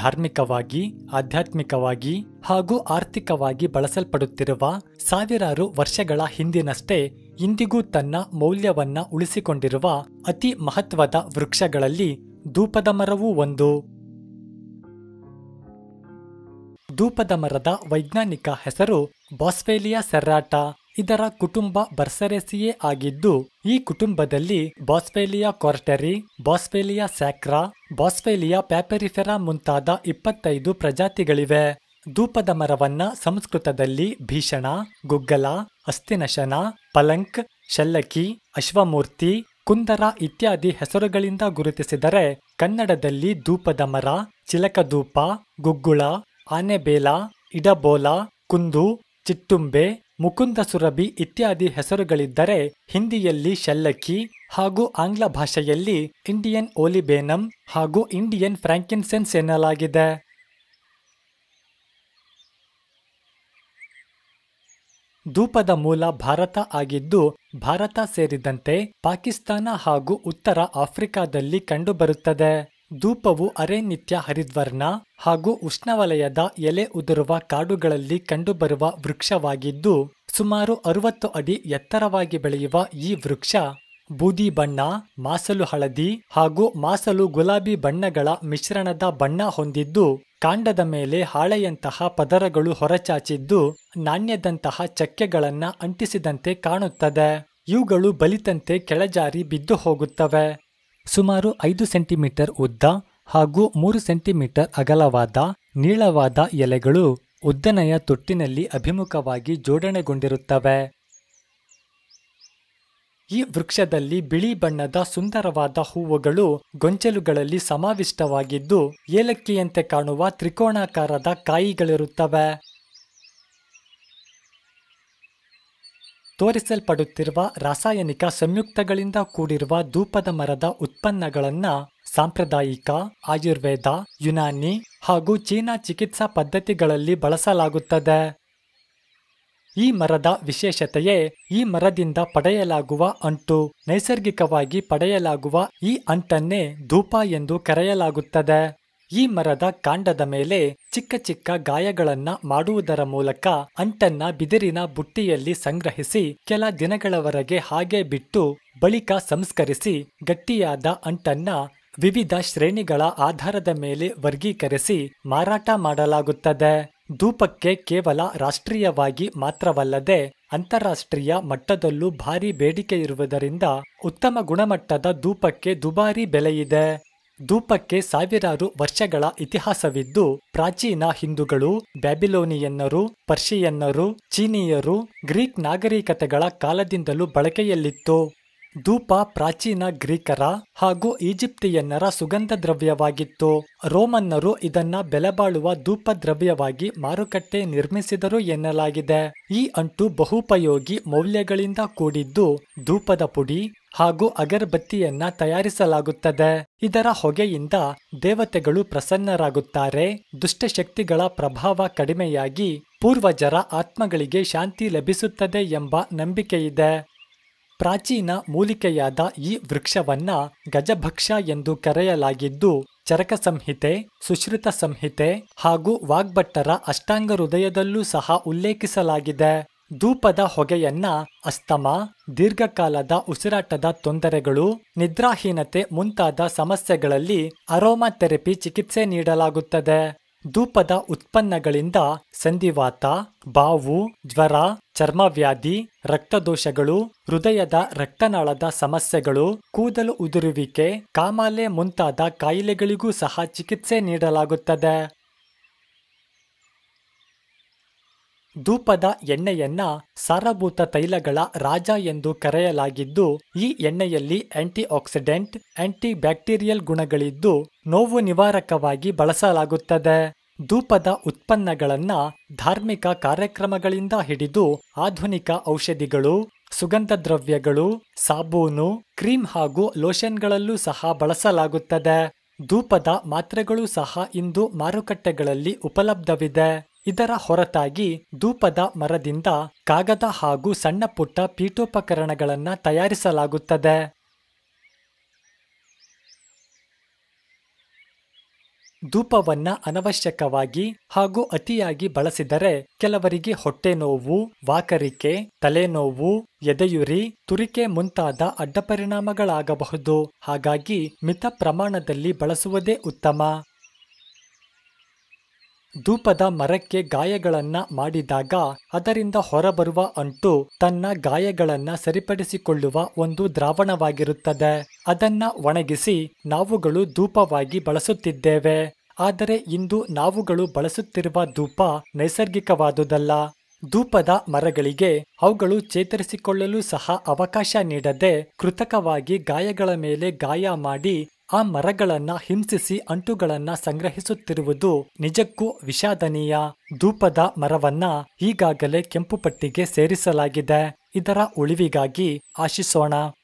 ಧಾರ್ಮಿಕವಾಗಿ ಆಧ್ಯಾತ್ಮಿಕವಾಗಿ ಹಾಗೂ ಆರ್ಥಿಕವಾಗಿ ಬಳಸಲ್ಪಡುತ್ತಿರುವ ಸಾವಿರಾರು ವರ್ಷಗಳ ಹಿಂದಿನಷ್ಟೇ ಇಂದಿಗೂ ತನ್ನ ಮೌಲ್ಯವನ್ನ ಉಳಿಸಿಕೊಂಡಿರುವ ಅತಿ ಮಹತ್ವದ ವೃಕ್ಷಗಳಲ್ಲಿ ಧೂಪದ ಮರವೂ ಒಂದು ಧೂಪದ ಮರದ ವೈಜ್ಞಾನಿಕ ಹೆಸರು ಬಾಸ್ವೇಲಿಯಾ ಸೆರ್ರಾಟ ಇದರ ಕುಟುಂಬ ಬರ್ಸರೆಸಿಯೇ ಆಗಿದ್ದು ಈ ಕುಟುಂಬದಲ್ಲಿ ಬಾಸ್ಪೇಲಿಯಾ ಕಾರ್ಟರಿ ಬಾಸ್ಪೇಲಿಯಾ ಸ್ಯಾಕ್ರಾ ಬಾಸ್ಪೇಲಿಯಾ ಪ್ಯಾಪೆರಿಫೆರಾ ಮುಂತಾದ ಇಪ್ಪತ್ತೈದು ಪ್ರಜಾತಿಗಳಿವೆ ಧೂಪದ ಮರವನ್ನ ಸಂಸ್ಕೃತದಲ್ಲಿ ಭೀಷಣ ಗುಗ್ಗಲ ಅಸ್ಥಿನಶನ ಪಲಂಕ್ ಶಲ್ಲಕಿ ಅಶ್ವಮೂರ್ತಿ ಕುಂದರ ಇತ್ಯಾದಿ ಹೆಸರುಗಳಿಂದ ಗುರುತಿಸಿದರೆ ಕನ್ನಡದಲ್ಲಿ ಧೂಪದ ಮರ ಚಿಲಕಧೂಪ ಗುಗ್ಗುಳ ಆನೆಬೇಲ ಇಡಬೋಲ ಕುಂದು ಚಿಟ್ಟುಂಬೆ ಮುಕುಂದ ಸುರಭಿ ಇತ್ಯಾದಿ ಹೆಸರುಗಳಿದ್ದರೆ ಹಿಂದಿಯಲ್ಲಿ ಶಲ್ಲಕ್ಕಿ ಹಾಗೂ ಆಂಗ್ಲ ಭಾಷೆಯಲ್ಲಿ ಇಂಡಿಯನ್ ಓಲಿಬೇನಮ್ ಹಾಗೂ ಇಂಡಿಯನ್ ಫ್ರಾಂಕಿನ್ಸೆನ್ಸ್ ಎನ್ನಲಾಗಿದೆ ಧೂಪದ ಮೂಲ ಭಾರತ ಆಗಿದ್ದು ಭಾರತ ಸೇರಿದಂತೆ ಪಾಕಿಸ್ತಾನ ಹಾಗೂ ಉತ್ತರ ಆಫ್ರಿಕಾದಲ್ಲಿ ಕಂಡುಬರುತ್ತದೆ ಧೂಪವು ಅರೆನಿತ್ಯ ಹರಿದ್ವರ್ಣ ಹಾಗೂ ಉಷ್ಣವಲಯದ ಎಲೆ ಉದುರುವ ಕಾಡುಗಳಲ್ಲಿ ಕಂಡುಬರುವ ವೃಕ್ಷವಾಗಿದ್ದು ಸುಮಾರು ಅರುವತ್ತು ಅಡಿ ಎತ್ತರವಾಗಿ ಬೆಳೆಯುವ ಈ ವೃಕ್ಷ ಬೂದಿ ಬಣ್ಣ ಮಾಸಲು ಹಳದಿ ಹಾಗೂ ಮಾಸಲು ಗುಲಾಬಿ ಬಣ್ಣಗಳ ಮಿಶ್ರಣದ ಬಣ್ಣ ಹೊಂದಿದ್ದು ಕಾಂಡದ ಮೇಲೆ ಹಾಳೆಯಂತಹ ಪದರಗಳು ಹೊರಚಾಚಿದ್ದು ನಾಣ್ಯದಂತಹ ಚಕ್ಕೆಗಳನ್ನ ಅಂಟಿಸಿದಂತೆ ಕಾಣುತ್ತದೆ ಇವುಗಳು ಬಲಿತಂತೆ ಕೆಳಜಾರಿ ಬಿದ್ದು ಹೋಗುತ್ತವೆ ಸುಮಾರು ಐದು ಸೆಂಟಿಮೀಟರ್ ಉದ್ದ ಹಾಗೂ ಮೂರು ಸೆಂಟಿಮೀಟರ್ ಅಗಲವಾದ ನೀಳವಾದ ಎಲೆಗಳು ಉದ್ದನೆಯ ತೊಟ್ಟಿನಲ್ಲಿ ಅಭಿಮುಖವಾಗಿ ಜೋಡಣೆಗೊಂಡಿರುತ್ತವೆ ಈ ವೃಕ್ಷದಲ್ಲಿ ಬಿಳಿ ಬಣ್ಣದ ಸುಂದರವಾದ ಹೂವುಗಳು ಗೊಂಚಲುಗಳಲ್ಲಿ ಸಮಾವಿಷ್ಟವಾಗಿದ್ದು ಏಲಕ್ಕಿಯಂತೆ ಕಾಣುವ ತ್ರಿಕೋಣಾಕಾರದ ಕಾಯಿಗಳಿರುತ್ತವೆ ತೋರಿಸಲ್ಪಡುತ್ತಿರುವ ರಾಸಾಯನಿಕ ಸಂಯುಕ್ತಗಳಿಂದ ಕೂಡಿರುವ ಧೂಪದ ಮರದ ಉತ್ಪನ್ನಗಳನ್ನು ಸಾಂಪ್ರದಾಯಿಕ ಆಯುರ್ವೇದ ಯುನಾನಿ ಹಾಗೂ ಚೀನಾ ಚಿಕಿತ್ಸಾ ಪದ್ಧತಿಗಳಲ್ಲಿ ಬಳಸಲಾಗುತ್ತದೆ ಈ ಮರದ ವಿಶೇಷತೆಯೇ ಈ ಮರದಿಂದ ಪಡೆಯಲಾಗುವ ಅಂಟು ನೈಸರ್ಗಿಕವಾಗಿ ಪಡೆಯಲಾಗುವ ಈ ಅಂಟನ್ನೇ ಧೂಪ ಎಂದು ಕರೆಯಲಾಗುತ್ತದೆ ಈ ಮರದ ಕಾಂಡದ ಮೇಲೆ ಚಿಕ್ಕ ಚಿಕ್ಕ ಗಾಯಗಳನ್ನು ಮಾಡುವುದರ ಮೂಲಕ ಅಂಟನ್ನ ಬಿದಿರಿನ ಬುಟ್ಟಿಯಲ್ಲಿ ಸಂಗ್ರಹಿಸಿ ಕೆಲ ದಿನಗಳವರೆಗೆ ಹಾಗೆ ಬಿಟ್ಟು ಬಳಿಕ ಸಂಸ್ಕರಿಸಿ ಗಟ್ಟಿಯಾದ ಅಂಟನ್ನ ವಿವಿಧ ಶ್ರೇಣಿಗಳ ಆಧಾರದ ಮೇಲೆ ವರ್ಗೀಕರಿಸಿ ಮಾರಾಟ ಮಾಡಲಾಗುತ್ತದೆ ಧೂಪಕ್ಕೆ ಕೇವಲ ರಾಷ್ಟ್ರೀಯವಾಗಿ ಮಾತ್ರವಲ್ಲದೆ ಅಂತಾರಾಷ್ಟ್ರೀಯ ಮಟ್ಟದಲ್ಲೂ ಭಾರಿ ಬೇಡಿಕೆ ಇರುವುದರಿಂದ ಉತ್ತಮ ಗುಣಮಟ್ಟದ ಧೂಪಕ್ಕೆ ದುಬಾರಿ ಬೆಲೆಯಿದೆ ಧೂಪಕ್ಕೆ ಸಾವಿರಾರು ವರ್ಷಗಳ ಇತಿಹಾಸವಿದ್ದು ಪ್ರಾಚೀನ ಹಿಂದೂಗಳು ಬ್ಯಾಬಿಲೋನಿಯನ್ನರು ಪರ್ಷಿಯನ್ನರು ಚೀನೀಯರು ಗ್ರೀಕ್ ನಾಗರಿಕತೆಗಳ ಕಾಲದಿಂದಲೂ ಬಳಕೆಯಲ್ಲಿತ್ತು ಧೂಪ ಪ್ರಾಚೀನ ಗ್ರೀಕರ ಹಾಗೂ ಈಜಿಪ್ತಿಯನ್ನರ ಸುಗಂಧ ದ್ರವ್ಯವಾಗಿತ್ತು ರೋಮನ್ನರು ಇದನ್ನ ಬೆಲೆಬಾಳುವ ಧೂಪ ದ್ರವ್ಯವಾಗಿ ಮಾರುಕಟ್ಟೆ ನಿರ್ಮಿಸಿದರು ಎನ್ನಲಾಗಿದೆ ಈ ಅಂಟು ಬಹುಪಯೋಗಿ ಮೌಲ್ಯಗಳಿಂದ ಕೂಡಿದ್ದು ಧೂಪದ ಪುಡಿ ಹಾಗೂ ಅಗರಬತ್ತಿಯನ್ನ ತಯಾರಿಸಲಾಗುತ್ತದೆ ಇದರ ಹೊಗೆಯಿಂದ ದೇವತೆಗಳು ಪ್ರಸನ್ನರಾಗುತ್ತಾರೆ ದುಷ್ಟಶಕ್ತಿಗಳ ಪ್ರಭಾವ ಕಡಿಮೆಯಾಗಿ ಪೂರ್ವಜರ ಆತ್ಮಗಳಿಗೆ ಶಾಂತಿ ಲಭಿಸುತ್ತದೆ ಎಂಬ ನಂಬಿಕೆಯಿದೆ ಪ್ರಾಚೀನ ಮೂಲಿಕೆಯಾದ ಈ ವೃಕ್ಷವನ್ನ ಗಜಭಕ್ಷ ಎಂದು ಕರೆಯಲಾಗಿದ್ದು ಚರಕ ಸಂಹಿತೆ ಸುಶ್ರುತ ಸಂಹಿತೆ ಹಾಗೂ ವಾಗ್ಭಟ್ಟರ ಅಷ್ಟಾಂಗ ಹೃದಯದಲ್ಲೂ ಸಹ ಉಲ್ಲೇಖಿಸಲಾಗಿದೆ ಧೂಪದ ಹೊಗೆಯನ್ನ ಅಸ್ತಮ ದೀರ್ಘಕಾಲದ ಉಸಿರಾಟದ ತೊಂದರೆಗಳು ನಿದ್ರಾಹೀನತೆ ಮುಂತಾದ ಸಮಸ್ಯೆಗಳಲ್ಲಿ ಅರೋಮಾಥೆರಪಿ ಚಿಕಿತ್ಸೆ ನೀಡಲಾಗುತ್ತದೆ ಧೂಪದ ಉತ್ಪನ್ನಗಳಿಂದ ಸಂಧಿವಾತ ಬಾವು ಜ್ವರ ಚರ್ಮವ್ಯಾಧಿ ರಕ್ತದೋಷಗಳು ಹೃದಯದ ರಕ್ತನಾಳದ ಸಮಸ್ಯೆಗಳು ಕೂದಲು ಉದುರುವಿಕೆ ಕಾಮಾಲೆ ಮುಂತಾದ ಕಾಯಿಲೆಗಳಿಗೂ ಸಹ ಚಿಕಿತ್ಸೆ ನೀಡಲಾಗುತ್ತದೆ ಧೂಪದ ಎಣ್ಣೆಯನ್ನ ಸಾರಭೂತ ತೈಲಗಳ ರಾಜ ಎಂದು ಕರೆಯಲಾಗಿದ್ದು ಈ ಎಣ್ಣೆಯಲ್ಲಿ ಆಂಟಿ ಆಕ್ಸಿಡೆಂಟ್ ಆಂಟಿ ಬ್ಯಾಕ್ಟೀರಿಯಲ್ ಗುಣಗಳಿದ್ದು ನೋವು ನಿವಾರಕವಾಗಿ ಬಳಸಲಾಗುತ್ತದೆ ಧೂಪದ ಉತ್ಪನ್ನಗಳನ್ನ ಧಾರ್ಮಿಕ ಕಾರ್ಯಕ್ರಮಗಳಿಂದ ಹಿಡಿದು ಆಧುನಿಕ ಔಷಧಿಗಳು ಸುಗಂಧ ದ್ರವ್ಯಗಳು ಸಾಬೂನು ಕ್ರೀಮ್ ಹಾಗೂ ಲೋಷನ್ಗಳಲ್ಲೂ ಸಹ ಬಳಸಲಾಗುತ್ತದೆ ಧೂಪದ ಮಾತ್ರೆಗಳು ಸಹ ಇಂದು ಮಾರುಕಟ್ಟೆಗಳಲ್ಲಿ ಉಪಲಬ್ಧವಿದೆ ಇದರ ಹೊರತಾಗಿ ಧೂಪದ ಮರದಿಂದ ಕಾಗದ ಹಾಗೂ ಸಣ್ಣ ಪುಟ್ಟ ಪೀಠೋಪಕರಣಗಳನ್ನು ತಯಾರಿಸಲಾಗುತ್ತದೆ ಧೂಪವನ್ನು ಅನವಶ್ಯಕವಾಗಿ ಹಾಗೂ ಅತಿಯಾಗಿ ಬಳಸಿದರೆ ಕೆಲವರಿಗೆ ಹೊಟ್ಟೆ ನೋವು, ವಾಕರಿಕೆ ತಲೆನೋವು ಎದೆಯುರಿ ತುರಿಕೆ ಮುಂತಾದ ಅಡ್ಡಪರಿಣಾಮಗಳಾಗಬಹುದು ಹಾಗಾಗಿ ಮಿತ ಪ್ರಮಾಣದಲ್ಲಿ ಬಳಸುವುದೇ ಉತ್ತಮ ಧೂಪದ ಮರಕ್ಕೆ ಗಾಯಗಳನ್ನ ಮಾಡಿದಾಗ ಅದರಿಂದ ಹೊರಬರುವ ಅಂಟು ತನ್ನ ಗಾಯಗಳನ್ನ ಸರಿಪಡಿಸಿಕೊಳ್ಳುವ ಒಂದು ದ್ರಾವಣವಾಗಿರುತ್ತದೆ ಅದನ್ನ ಒಣಗಿಸಿ ನಾವುಗಳು ಧೂಪವಾಗಿ ಬಳಸುತ್ತಿದ್ದೇವೆ ಆದರೆ ಇಂದು ನಾವುಗಳು ಬಳಸುತ್ತಿರುವ ಧೂಪ ನೈಸರ್ಗಿಕವಾದುದಲ್ಲ ಧೂಪದ ಮರಗಳಿಗೆ ಅವುಗಳು ಚೇತರಿಸಿಕೊಳ್ಳಲು ಸಹ ಅವಕಾಶ ನೀಡದೆ ಕೃತಕವಾಗಿ ಗಾಯಗಳ ಮೇಲೆ ಗಾಯ ಮಾಡಿ ಆ ಮರಗಳನ್ನ ಹಿಂಸಿಸಿ ಅಂಟುಗಳನ್ನ ಸಂಗ್ರಹಿಸುತ್ತಿರುವುದು ನಿಜಕ್ಕೂ ವಿಷಾದನೀಯ ಧೂಪದ ಮರವನ್ನ ಈಗಾಗಲೇ ಕೆಂಪು ಪಟ್ಟಿಗೆ ಸೇರಿಸಲಾಗಿದೆ ಇದರ ಉಳಿವಿಗಾಗಿ ಆಶಿಸೋಣ